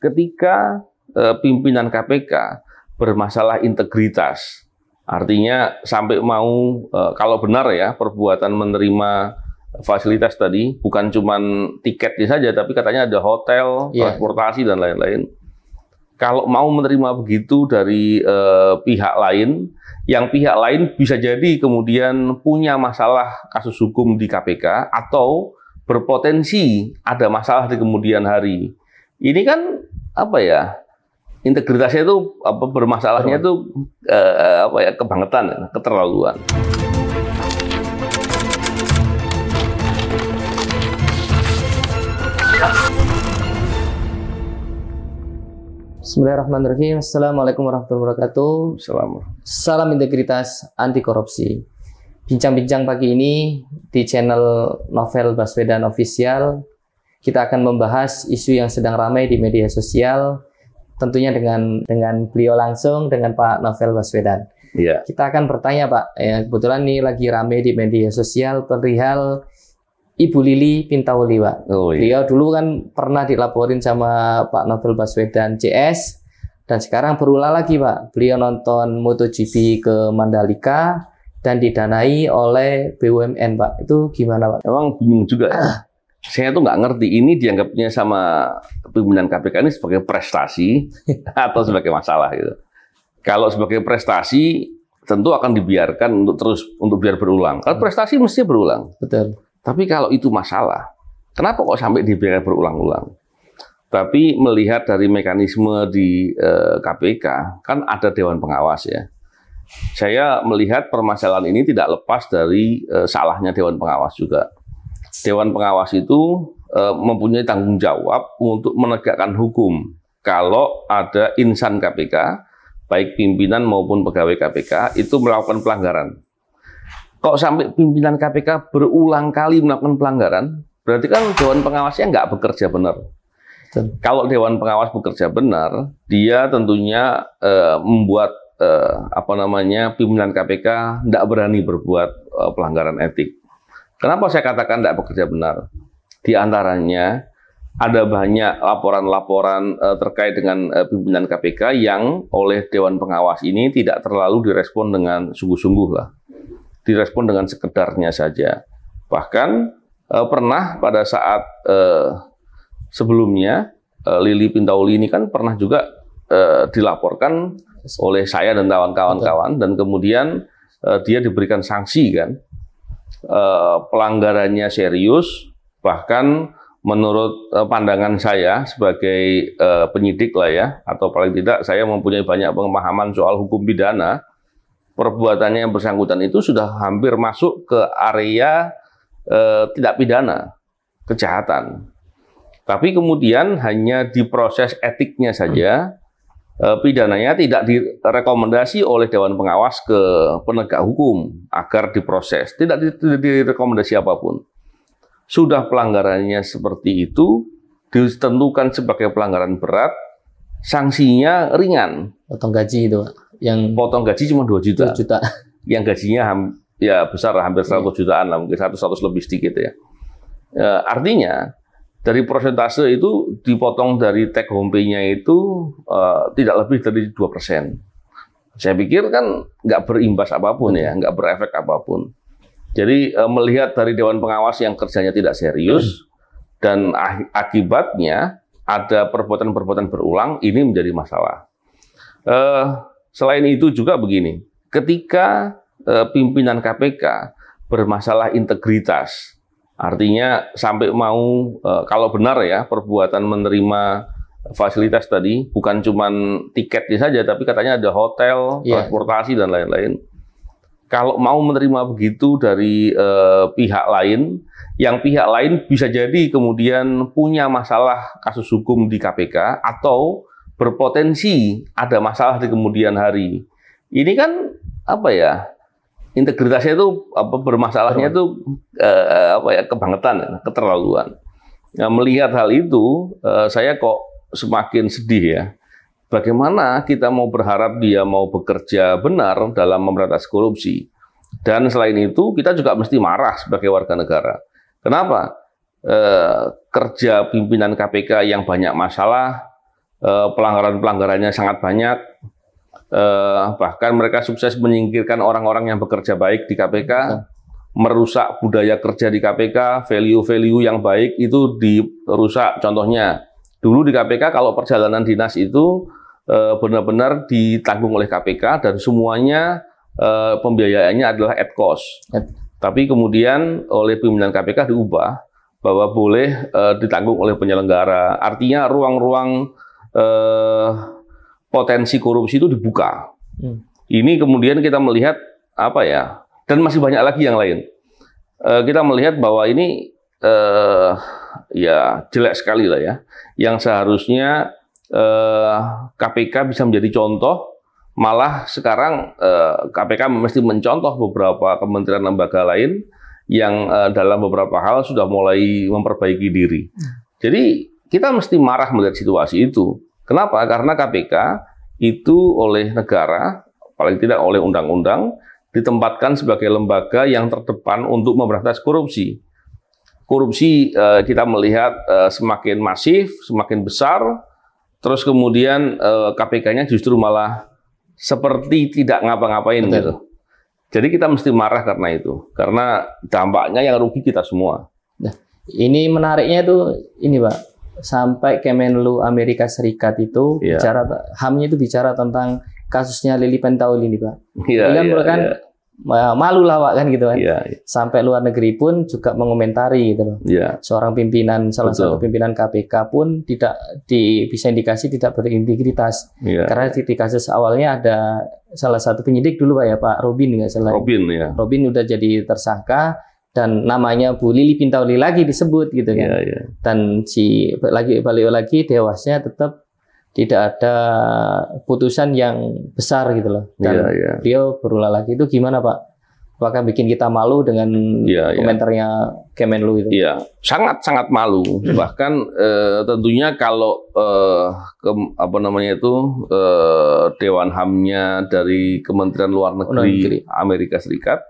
ketika e, pimpinan KPK bermasalah integritas, artinya sampai mau e, kalau benar ya perbuatan menerima fasilitas tadi bukan cuma tiketnya saja, tapi katanya ada hotel, yeah. transportasi dan lain-lain. Kalau mau menerima begitu dari e, pihak lain, yang pihak lain bisa jadi kemudian punya masalah kasus hukum di KPK atau berpotensi ada masalah di kemudian hari. Ini kan apa ya integritasnya itu apa bermasalahnya itu eh, apa ya kebangetan, keterlaluan. Bismillahirrahmanirrahim. Assalamualaikum warahmatullahi wabarakatuh. Salam. Salam integritas anti korupsi. Bincang-bincang pagi ini di channel Novel Baswedan Official kita akan membahas isu yang sedang ramai di media sosial, tentunya dengan dengan beliau langsung dengan Pak Novel Baswedan. Iya. Kita akan bertanya Pak, ya, kebetulan ini lagi ramai di media sosial perihal Ibu Lili Pintauli, Pak. Oh, iya. Beliau dulu kan pernah dilaporin sama Pak Novel Baswedan CS dan sekarang berulah lagi, Pak. Beliau nonton MotoGP ke Mandalika dan didanai oleh BUMN, Pak. Itu gimana, Pak? Emang bingung juga ya. saya tuh nggak ngerti ini dianggapnya sama pimpinan KPK ini sebagai prestasi atau sebagai masalah gitu. Kalau sebagai prestasi tentu akan dibiarkan untuk terus untuk biar berulang. Kalau hmm. prestasi mesti berulang. Betul. Tapi kalau itu masalah, kenapa kok sampai dibiarkan berulang-ulang? Tapi melihat dari mekanisme di KPK eh, kan ada dewan pengawas ya. Saya melihat permasalahan ini tidak lepas dari eh, salahnya dewan pengawas juga Dewan Pengawas itu e, mempunyai tanggung jawab untuk menegakkan hukum kalau ada insan KPK, baik pimpinan maupun pegawai KPK itu melakukan pelanggaran. Kok sampai pimpinan KPK berulang kali melakukan pelanggaran, berarti kan Dewan Pengawasnya nggak bekerja benar. Kalau Dewan Pengawas bekerja benar, dia tentunya e, membuat eh, apa namanya pimpinan KPK tidak berani berbuat pelanggaran etik. Kenapa saya katakan tidak bekerja benar? Di antaranya ada banyak laporan-laporan uh, terkait dengan uh, pimpinan KPK yang oleh Dewan Pengawas ini tidak terlalu direspon dengan sungguh-sungguh lah. Direspon dengan sekedarnya saja. Bahkan uh, pernah pada saat uh, sebelumnya uh, Lili Pintauli ini kan pernah juga uh, dilaporkan oleh saya dan kawan-kawan kawan dan kemudian uh, dia diberikan sanksi kan eh, pelanggarannya serius, bahkan menurut eh, pandangan saya sebagai eh, penyidik lah ya, atau paling tidak saya mempunyai banyak pemahaman soal hukum pidana, perbuatannya yang bersangkutan itu sudah hampir masuk ke area eh, tidak pidana, kejahatan. Tapi kemudian hanya diproses etiknya saja, E, pidananya tidak direkomendasi oleh dewan pengawas ke penegak hukum agar diproses. Tidak direkomendasi apapun. Sudah pelanggarannya seperti itu ditentukan sebagai pelanggaran berat, sanksinya ringan. Potong gaji itu, Yang potong gaji cuma 2 juta. 2 juta. Yang gajinya ya besar hampir 100 iya. jutaan lah, mungkin 100 100 lebih sedikit ya. E, artinya dari prosentase itu dipotong dari take home pay-nya itu uh, tidak lebih dari dua persen. Saya pikir kan nggak berimbas apapun ya, nggak berefek apapun. Jadi uh, melihat dari Dewan Pengawas yang kerjanya tidak serius, dan ah, akibatnya ada perbuatan-perbuatan berulang, ini menjadi masalah. Uh, selain itu juga begini, ketika uh, pimpinan KPK bermasalah integritas, Artinya sampai mau eh, kalau benar ya perbuatan menerima fasilitas tadi bukan cuma tiketnya saja tapi katanya ada hotel, iya. transportasi dan lain-lain. Kalau mau menerima begitu dari eh, pihak lain, yang pihak lain bisa jadi kemudian punya masalah kasus hukum di KPK atau berpotensi ada masalah di kemudian hari. Ini kan apa ya? integritasnya itu apa bermasalahnya itu eh, apa ya kebangetan, keterlaluan. Nah, melihat hal itu, eh, saya kok semakin sedih ya. Bagaimana kita mau berharap dia mau bekerja benar dalam memberantas korupsi? Dan selain itu, kita juga mesti marah sebagai warga negara. Kenapa? Eh, kerja pimpinan KPK yang banyak masalah, eh, pelanggaran-pelanggarannya sangat banyak, eh, bahkan mereka sukses menyingkirkan orang-orang yang bekerja baik di KPK, iya. merusak budaya kerja di KPK, value-value yang baik itu dirusak. Contohnya, dulu di KPK kalau perjalanan dinas itu eh, benar-benar ditanggung oleh KPK dan semuanya eh, pembiayaannya adalah at cost. At. Tapi kemudian oleh pimpinan KPK diubah bahwa boleh eh, ditanggung oleh penyelenggara. Artinya ruang-ruang eh, potensi korupsi itu dibuka. Hmm. Ini kemudian kita melihat apa ya, dan masih banyak lagi yang lain. E, kita melihat bahwa ini e, ya jelek sekali lah ya, yang seharusnya e, eh, KPK bisa menjadi contoh, malah sekarang e, KPK mesti mencontoh beberapa kementerian lembaga lain yang e, dalam beberapa hal sudah mulai memperbaiki diri. Hmm. Jadi kita mesti marah melihat situasi itu Kenapa? Karena KPK itu oleh negara, paling tidak oleh undang-undang, ditempatkan sebagai lembaga yang terdepan untuk memberantas korupsi. Korupsi eh, kita melihat eh, semakin masif, semakin besar, terus kemudian eh, KPK-nya justru malah seperti tidak ngapa-ngapain gitu. Jadi kita mesti marah karena itu, karena dampaknya yang rugi kita semua. Nah, ini menariknya itu ini, Pak sampai Kemenlu Amerika Serikat itu yeah. bicara ham itu bicara tentang kasusnya Lili Pentauli ini, Pak. Iya. Yeah, yeah, kan yeah. Iya, iya. malu lah Pak kan gitu kan. Yeah, yeah. Sampai luar negeri pun juga mengomentari gitu loh. Yeah. Seorang pimpinan salah Betul. satu pimpinan KPK pun tidak di, bisa indikasi tidak berintegritas. Yeah. Karena di kasus awalnya ada salah satu penyidik dulu Pak ya Pak Robin nggak salah. Ya. Robin ya. Robin udah jadi tersangka dan namanya Bu Lili Pintauli lagi disebut gitu kan. Yeah, yeah. Dan si lagi balik lagi dewasnya tetap tidak ada putusan yang besar gitu loh. Dan yeah, iya, iya. yeah. dia berulah lagi itu gimana Pak? Apakah bikin kita malu dengan ya, komentarnya Kemenlu itu? Iya, sangat sangat malu. Hmm. Bahkan eh, tentunya kalau eh, ke, apa namanya itu eh, Dewan Hamnya dari Kementerian Luar oh, Negeri. Amerika Serikat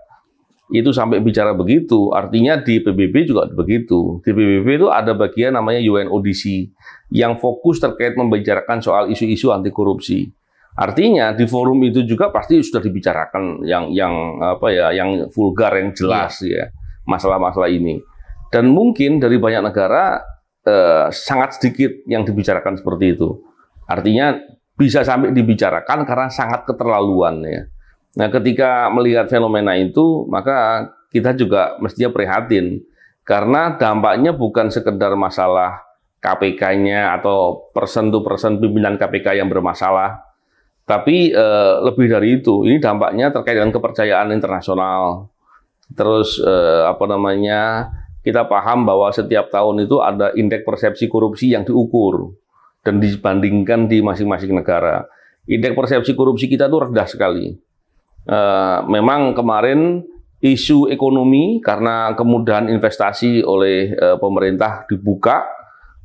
itu sampai bicara begitu, artinya di PBB juga begitu. Di PBB itu ada bagian namanya UNODC yang fokus terkait membicarakan soal isu-isu anti korupsi. Artinya di forum itu juga pasti sudah dibicarakan yang yang apa ya, yang vulgar, yang jelas iya. ya masalah-masalah ini. Dan mungkin dari banyak negara eh, sangat sedikit yang dibicarakan seperti itu. Artinya bisa sampai dibicarakan karena sangat keterlaluan ya. Nah, ketika melihat fenomena itu, maka kita juga mestinya prihatin karena dampaknya bukan sekedar masalah KPK-nya atau persen to persen pimpinan KPK yang bermasalah, tapi e, lebih dari itu, ini dampaknya terkait dengan kepercayaan internasional. Terus e, apa namanya? Kita paham bahwa setiap tahun itu ada indeks persepsi korupsi yang diukur dan dibandingkan di masing-masing negara. Indeks persepsi korupsi kita itu rendah sekali Uh, memang kemarin isu ekonomi karena kemudahan investasi oleh uh, pemerintah dibuka,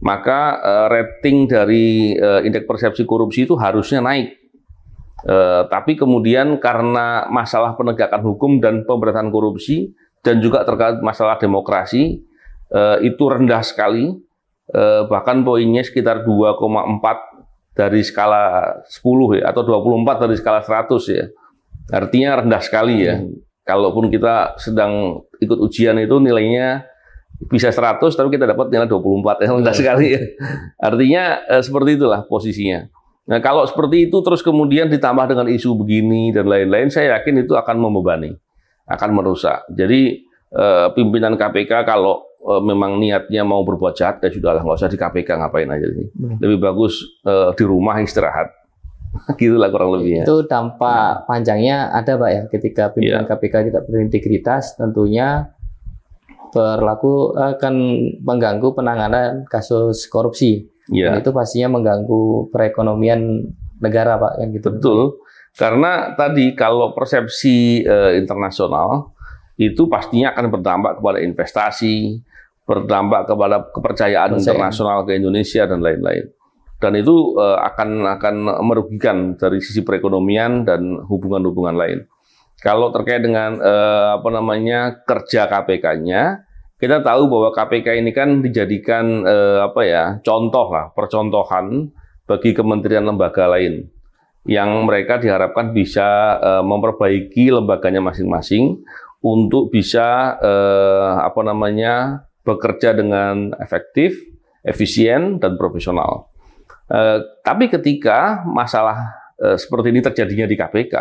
maka uh, rating dari uh, indeks persepsi korupsi itu harusnya naik. Uh, tapi kemudian karena masalah penegakan hukum dan pemberantasan korupsi dan juga terkait masalah demokrasi uh, itu rendah sekali, uh, bahkan poinnya sekitar 2,4 dari skala 10 ya atau 24 dari skala 100 ya. Artinya rendah sekali ya. Hmm. Kalaupun kita sedang ikut ujian itu nilainya bisa 100 tapi kita dapat nilai 24 ya rendah hmm. sekali ya. Artinya eh, seperti itulah posisinya. Nah, kalau seperti itu terus kemudian ditambah dengan isu begini dan lain-lain, saya yakin itu akan membebani, akan merusak. Jadi eh, pimpinan KPK kalau eh, memang niatnya mau berbuat jahat, ya sudahlah nggak usah di KPK ngapain aja ini. Hmm. Lebih bagus eh, di rumah istirahat, gitulah kurang lebih ya. Itu dampak nah. panjangnya ada Pak ya ketika iya. pimpinan yeah. KPK tidak berintegritas tentunya berlaku akan mengganggu penanganan kasus korupsi. Yeah. Dan itu pastinya mengganggu perekonomian negara Pak yang gitu. Betul. Karena tadi kalau persepsi eh, internasional itu pastinya akan berdampak kepada investasi, berdampak kepada kepercayaan Percayaan. internasional ke Indonesia dan lain-lain dan itu uh, akan akan merugikan dari sisi perekonomian dan hubungan-hubungan lain. Kalau terkait dengan uh, apa namanya kerja KPK-nya, kita tahu bahwa KPK ini kan dijadikan uh, apa ya contoh lah percontohan bagi kementerian lembaga lain yang mereka diharapkan bisa memperbaiki lembaganya masing-masing untuk bisa apa namanya bekerja dengan efektif, efisien dan profesional. Eh, tapi ketika masalah eh, seperti ini terjadinya di KPK,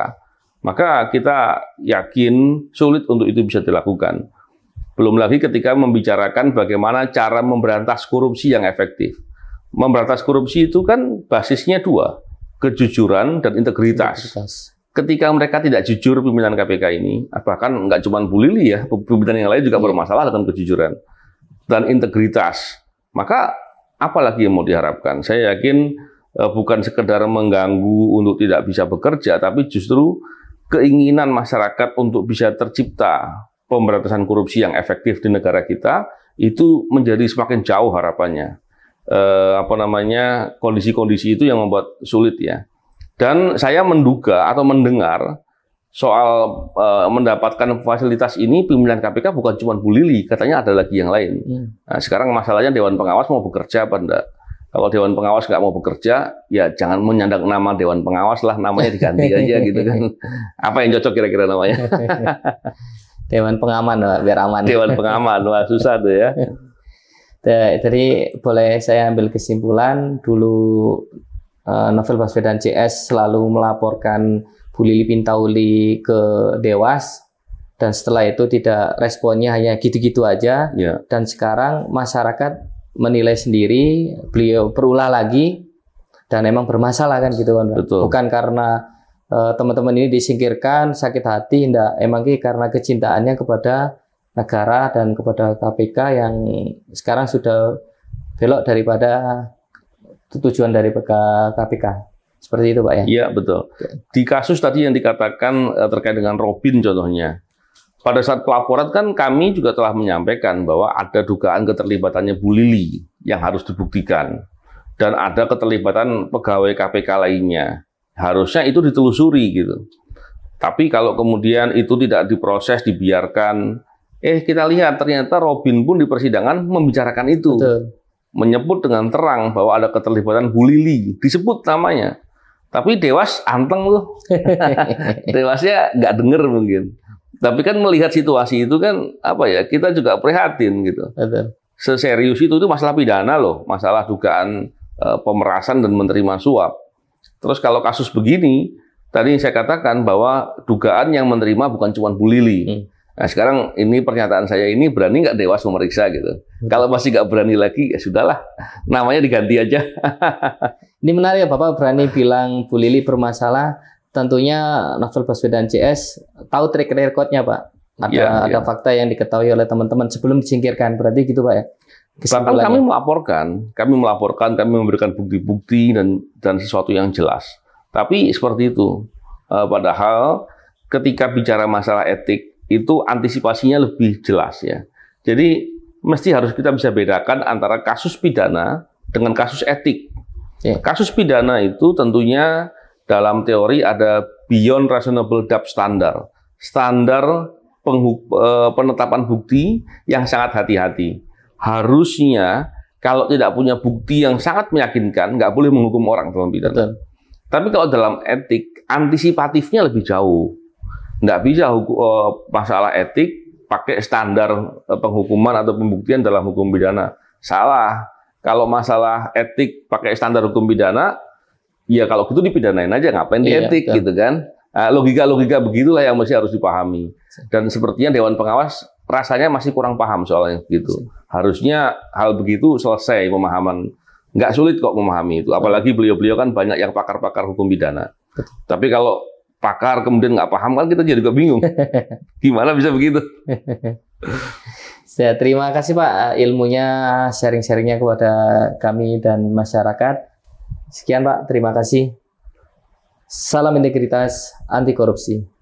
maka kita yakin sulit untuk itu bisa dilakukan. Belum lagi ketika membicarakan bagaimana cara memberantas korupsi yang efektif. Memberantas korupsi itu kan basisnya dua, kejujuran dan integritas. integritas. Ketika mereka tidak jujur pimpinan KPK ini, bahkan nggak cuma Bu Lili ya, pimpinan yang lain juga iya. bermasalah dengan kejujuran dan integritas. Maka apalagi yang mau diharapkan? Saya yakin eh, bukan sekedar mengganggu untuk tidak bisa bekerja, tapi justru keinginan masyarakat untuk bisa tercipta pemberantasan korupsi yang efektif di negara kita itu menjadi semakin jauh harapannya. Eh, apa namanya kondisi-kondisi itu yang membuat sulit ya. Dan saya menduga atau mendengar soal uh, mendapatkan fasilitas ini pimpinan KPK bukan cuma Bu Lili, katanya ada lagi yang lain. Hmm. Nah, sekarang masalahnya Dewan Pengawas mau bekerja apa enggak? Kalau Dewan Pengawas nggak mau bekerja, ya jangan menyandang nama Dewan Pengawas lah, namanya diganti aja gitu kan. Apa yang cocok kira-kira namanya? Dewan Pengaman, lah, biar aman. Dewan Pengaman, wah susah tuh ya. Jadi boleh saya ambil kesimpulan dulu eh, Novel Baswedan CS selalu melaporkan Bu Lili Pintauli ke Dewas dan setelah itu tidak responnya hanya gitu-gitu aja yeah. dan sekarang masyarakat menilai sendiri beliau perulah lagi dan emang bermasalah kan gitu kan Betul. bukan karena eh, teman-teman ini disingkirkan sakit hati tidak emang karena kecintaannya kepada negara dan kepada KPK yang sekarang sudah belok daripada tujuan dari KPK seperti itu Pak ya? Iya betul. Di kasus tadi yang dikatakan eh, terkait dengan Robin contohnya, pada saat pelaporan kan kami juga telah menyampaikan bahwa ada dugaan keterlibatannya Bu Lili yang harus dibuktikan dan ada keterlibatan pegawai KPK lainnya. Harusnya itu ditelusuri gitu. Tapi kalau kemudian itu tidak diproses, dibiarkan, eh kita lihat ternyata Robin pun di persidangan membicarakan itu. Betul. Menyebut dengan terang bahwa ada keterlibatan Bu Lili, disebut namanya. Tapi Dewas anteng loh. Dewasnya nggak denger mungkin. Tapi kan melihat situasi itu kan apa ya kita juga prihatin gitu. Se Seserius itu itu masalah pidana loh, masalah dugaan e, pemerasan dan menerima suap. Terus kalau kasus begini, tadi saya katakan bahwa dugaan yang menerima bukan cuma Bu Lili. Hmm. Nah sekarang ini pernyataan saya ini berani nggak Dewas memeriksa gitu. Betul. Kalau masih nggak berani lagi ya sudahlah, namanya diganti aja. ini menarik ya Bapak berani bilang Bu Lili bermasalah. Tentunya Novel Baswedan CS tahu trik recordnya Pak. Ada ya, ada ya. fakta yang diketahui oleh teman-teman sebelum disingkirkan berarti gitu Pak ya. Bahkan kami melaporkan, kami melaporkan, kami memberikan bukti-bukti dan dan sesuatu yang jelas. Tapi seperti itu. Eh, padahal ketika bicara masalah etik itu antisipasinya lebih jelas ya. Jadi mesti harus kita bisa bedakan antara kasus pidana dengan kasus etik. Ya. Kasus pidana itu tentunya dalam teori ada beyond reasonable doubt standar, standar e, penetapan bukti yang sangat hati-hati. Harusnya kalau tidak punya bukti yang sangat meyakinkan, nggak boleh menghukum orang dalam pidana. Betul. Tapi kalau dalam etik, antisipatifnya lebih jauh. Nggak bisa hukum, uh, eh, masalah etik pakai standar eh, penghukuman atau pembuktian dalam hukum pidana. Salah. Kalau masalah etik pakai standar hukum pidana, ya kalau gitu dipidanain aja, ngapain iya, etik kan. gitu kan? Nah, logika-logika begitulah yang mesti harus dipahami. Dan sepertinya Dewan Pengawas rasanya masih kurang paham soalnya gitu. Harusnya hal begitu selesai pemahaman nggak sulit kok memahami itu. Apalagi beliau-beliau kan banyak yang pakar-pakar hukum pidana. Tapi kalau pakar kemudian nggak paham kan kita jadi juga bingung. Gimana bisa begitu? Saya terima kasih Pak ilmunya sharing-sharingnya kepada kami dan masyarakat. Sekian Pak, terima kasih. Salam integritas anti korupsi.